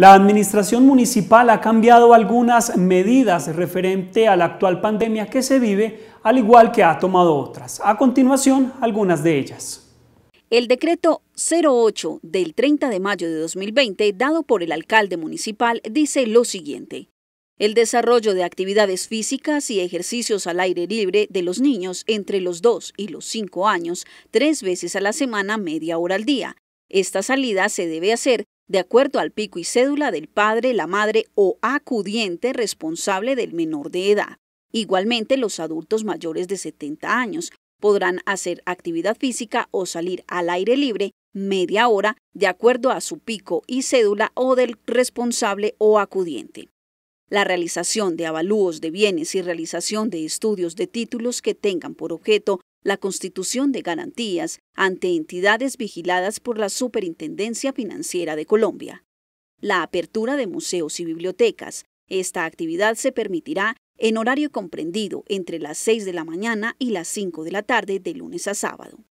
La administración municipal ha cambiado algunas medidas referente a la actual pandemia que se vive, al igual que ha tomado otras. A continuación, algunas de ellas. El decreto 08 del 30 de mayo de 2020, dado por el alcalde municipal, dice lo siguiente. El desarrollo de actividades físicas y ejercicios al aire libre de los niños entre los 2 y los 5 años, tres veces a la semana, media hora al día. Esta salida se debe hacer de acuerdo al pico y cédula del padre, la madre o acudiente responsable del menor de edad. Igualmente, los adultos mayores de 70 años podrán hacer actividad física o salir al aire libre media hora de acuerdo a su pico y cédula o del responsable o acudiente. La realización de avalúos de bienes y realización de estudios de títulos que tengan por objeto la constitución de garantías ante entidades vigiladas por la Superintendencia Financiera de Colombia, la apertura de museos y bibliotecas. Esta actividad se permitirá en horario comprendido entre las 6 de la mañana y las 5 de la tarde de lunes a sábado.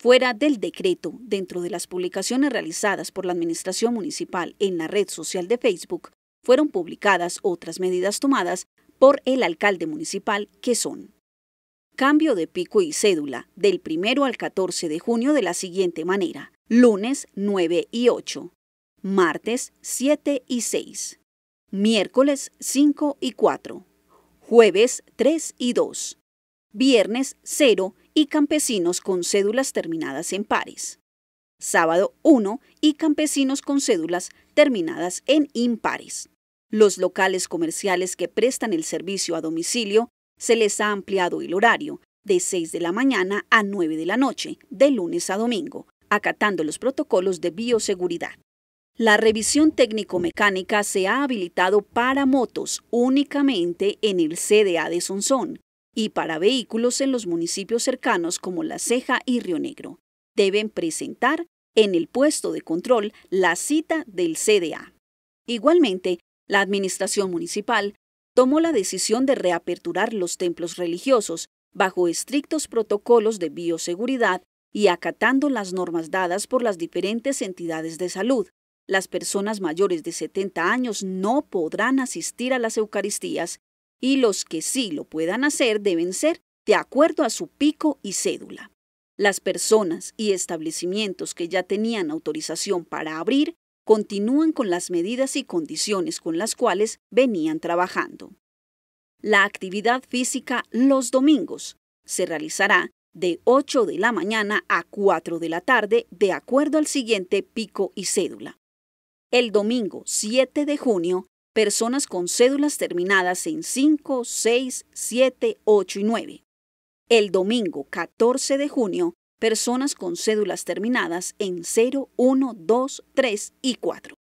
Fuera del decreto, dentro de las publicaciones realizadas por la Administración Municipal en la red social de Facebook, fueron publicadas otras medidas tomadas por el alcalde municipal que son Cambio de pico y cédula del 1 al 14 de junio de la siguiente manera. Lunes 9 y 8. Martes 7 y 6. Miércoles 5 y 4. Jueves 3 y 2. Viernes 0 y campesinos con cédulas terminadas en pares. Sábado 1 y campesinos con cédulas terminadas en impares. Los locales comerciales que prestan el servicio a domicilio se les ha ampliado el horario de 6 de la mañana a 9 de la noche, de lunes a domingo, acatando los protocolos de bioseguridad. La revisión técnico-mecánica se ha habilitado para motos únicamente en el CDA de Sonsón y para vehículos en los municipios cercanos como La Ceja y Río Negro. Deben presentar en el puesto de control la cita del CDA. Igualmente, la Administración Municipal tomó la decisión de reaperturar los templos religiosos bajo estrictos protocolos de bioseguridad y acatando las normas dadas por las diferentes entidades de salud. Las personas mayores de 70 años no podrán asistir a las Eucaristías y los que sí lo puedan hacer deben ser de acuerdo a su pico y cédula. Las personas y establecimientos que ya tenían autorización para abrir continúan con las medidas y condiciones con las cuales venían trabajando. La actividad física los domingos se realizará de 8 de la mañana a 4 de la tarde de acuerdo al siguiente pico y cédula. El domingo 7 de junio, personas con cédulas terminadas en 5, 6, 7, 8 y 9. El domingo 14 de junio, personas con cédulas terminadas en 0, 1, 2, 3 y 4.